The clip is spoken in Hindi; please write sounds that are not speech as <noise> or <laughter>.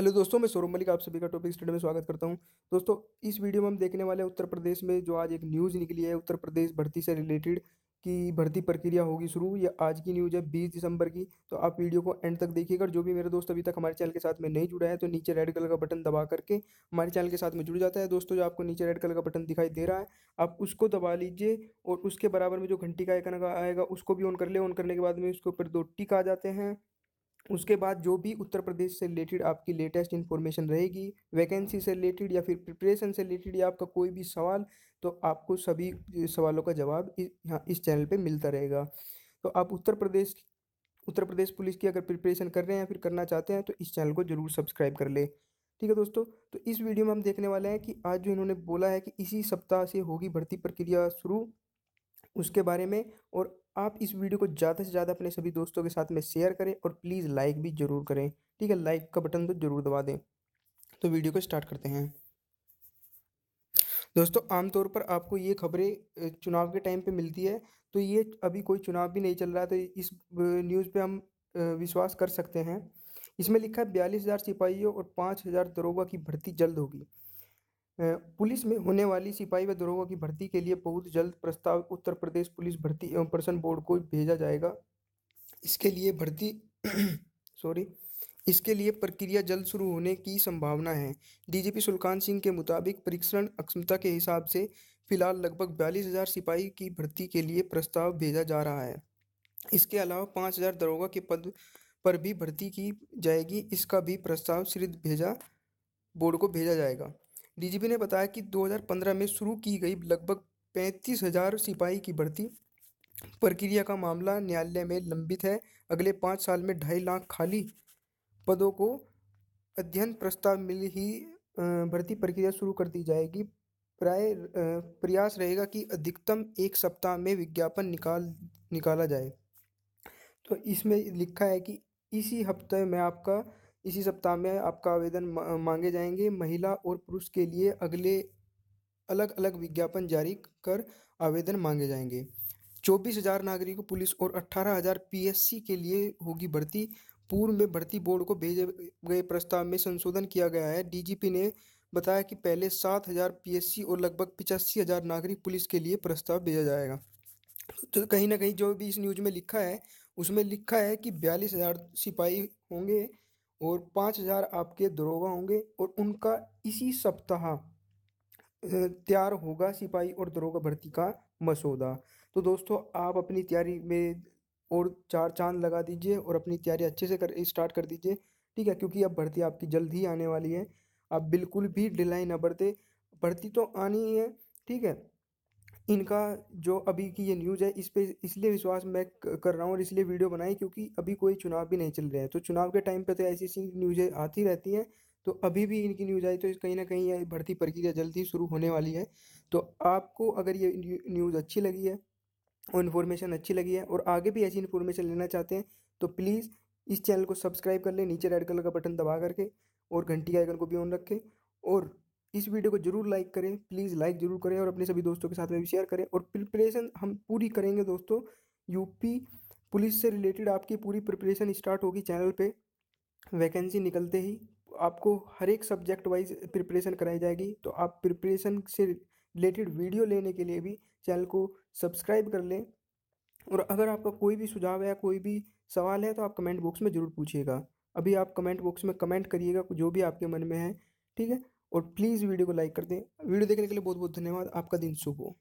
हेलो दोस्तों मैं सोरम मलिक आप सभी का टॉपिक स्टडी में स्वागत करता हूं दोस्तों इस वीडियो में हम देखने वाले हैं उत्तर प्रदेश में जो आज एक न्यूज़ निकली है उत्तर प्रदेश भर्ती से रिलेटेड कि भर्ती प्रक्रिया होगी शुरू ये आज की न्यूज़ है बीस दिसंबर की तो आप वीडियो को एंड तक देखिएगा जो भी मेरे दोस्त अभी तक हमारे चैनल के साथ में नहीं जुड़ा है तो नीचे रेड कलर का बटन दबा करके हमारे चैनल के साथ में जुड़ जाता है दोस्तों जो आपको नीचे रेड कलर का बटन दिखाई दे रहा है आप उसको दबा लीजिए और उसके बराबर में जो घंटी का आइकन आएगा उसको भी ऑन कर ले ऑन करने के बाद में उसके ऊपर दो टिक आ जाते हैं उसके बाद जो भी उत्तर प्रदेश से रिलेटेड आपकी लेटेस्ट इन्फॉर्मेशन रहेगी वैकेंसी से रिलेटेड या फिर प्रिपरेशन से रिलेटेड या आपका कोई भी सवाल तो आपको सभी सवालों का जवाब यहाँ इस चैनल पे मिलता रहेगा तो आप उत्तर प्रदेश उत्तर प्रदेश पुलिस की अगर प्रिपरेशन कर रहे हैं या फिर करना चाहते हैं तो इस चैनल को जरूर सब्सक्राइब कर ले ठीक है दोस्तों तो इस वीडियो में हम देखने वाले हैं कि आज जो इन्होंने बोला है कि इसी सप्ताह से होगी भर्ती प्रक्रिया शुरू उसके बारे में और आप इस वीडियो को ज़्यादा से ज़्यादा अपने सभी दोस्तों के साथ में शेयर करें और प्लीज़ लाइक भी ज़रूर करें ठीक है लाइक का बटन तो ज़रूर दबा दें तो वीडियो को स्टार्ट करते हैं दोस्तों आमतौर पर आपको ये खबरें चुनाव के टाइम पे मिलती है तो ये अभी कोई चुनाव भी नहीं चल रहा तो इस न्यूज़ पे हम विश्वास कर सकते हैं इसमें लिखा है बयालीस हज़ार सिपाहियों और पाँच हज़ार दरोगा की भर्ती जल्द होगी पुलिस में होने वाली सिपाही व दरोगा की भर्ती के लिए बहुत जल्द प्रस्ताव उत्तर प्रदेश पुलिस भर्ती एवं प्रशन बोर्ड को भेजा जाएगा इसके लिए भर्ती सॉरी <clears throat> इसके लिए प्रक्रिया जल्द शुरू होने की संभावना है डीजीपी सुल्कान सिंह के मुताबिक परीक्षण अक्षमता के हिसाब से फिलहाल लगभग बयालीस हजार सिपाही की भर्ती के लिए प्रस्ताव भेजा जा रहा है इसके अलावा पाँच हजार दरोगा के पद पर भी भर्ती की जाएगी इसका भी प्रस्ताव सिर्फ भेजा बोर्ड को भेजा जाएगा डीजीपी ने बताया कि 2015 में शुरू की गई लगभग पैंतीस हजार सिपाही की भर्ती प्रक्रिया का मामला न्यायालय में लंबित है अगले पाँच साल में ढाई लाख खाली पदों को अध्ययन प्रस्ताव मिल ही भर्ती प्रक्रिया शुरू कर दी जाएगी प्राय प्रयास रहेगा कि अधिकतम एक सप्ताह में विज्ञापन निकाल निकाला जाए तो इसमें लिखा है कि इसी हफ्ते में आपका इसी सप्ताह में आपका आवेदन मांगे जाएंगे महिला और पुरुष के लिए अगले अलग अलग विज्ञापन जारी कर आवेदन मांगे जाएंगे चौबीस हजार नागरिकों पुलिस और अट्ठारह हजार पीएससी के लिए होगी भर्ती पूर्व में भर्ती बोर्ड को भेजे गए प्रस्ताव में संशोधन किया गया है डीजीपी ने बताया कि पहले सात हजार पीएससी और लगभग पिचासी हजार नागरिक पुलिस के लिए प्रस्ताव भेजा जाएगा तो कहीं ना कहीं जो भी इस न्यूज में लिखा है उसमें लिखा है कि बयालीस हजार सिपाही होंगे और पाँच हजार आपके दरोगा होंगे और उनका इसी सप्ताह तैयार होगा सिपाही और दरोगा भर्ती का मसौदा तो दोस्तों आप अपनी तैयारी में और चार चांद लगा दीजिए और अपनी तैयारी अच्छे से कर स्टार्ट कर दीजिए ठीक है क्योंकि अब भर्ती आपकी जल्द ही आने वाली है आप बिल्कुल भी डिलाई ना बरते भर्ती तो आनी ही है ठीक है इनका जो अभी की ये न्यूज़ है इस पर इसलिए विश्वास मैं कर रहा हूँ और इसलिए वीडियो बनाई क्योंकि अभी कोई चुनाव भी नहीं चल रहे हैं तो चुनाव के टाइम पर तो ऐसी ऐसी न्यूज़ें आती रहती हैं तो अभी भी इनकी न्यूज़ आई तो कहीं ना कहीं ये भर्ती प्रक्रिया जल्द ही शुरू होने वाली है तो आपको अगर ये न्यूज़ अच्छी लगी है और इन्फॉर्मेशन अच्छी लगी है और आगे भी ऐसी इन्फॉर्मेशन लेना चाहते हैं तो प्लीज़ इस चैनल को सब्सक्राइब कर लें नीचे रेड कलर का बटन दबा करके और घंटी आइकन को भी ऑन रखें और इस वीडियो को जरूर लाइक करें प्लीज़ लाइक जरूर करें और अपने सभी दोस्तों के साथ में भी शेयर करें और प्रिपरेशन हम पूरी करेंगे दोस्तों यूपी पुलिस से रिलेटेड आपकी पूरी प्रिपरेशन स्टार्ट होगी चैनल पे वैकेंसी निकलते ही आपको हर एक सब्जेक्ट वाइज प्रिपरेशन कराई जाएगी तो आप प्रिपरेशन से रिलेटेड वीडियो लेने के लिए भी चैनल को सब्सक्राइब कर लें और अगर आपका कोई भी सुझाव है या कोई भी सवाल है तो आप कमेंट बॉक्स में ज़रूर पूछिएगा अभी आप कमेंट बॉक्स में कमेंट करिएगा जो भी आपके मन में है ठीक है और प्लीज़ वीडियो को लाइक कर दें वीडियो देखने के लिए बहुत बहुत धन्यवाद आपका दिन शुभ हो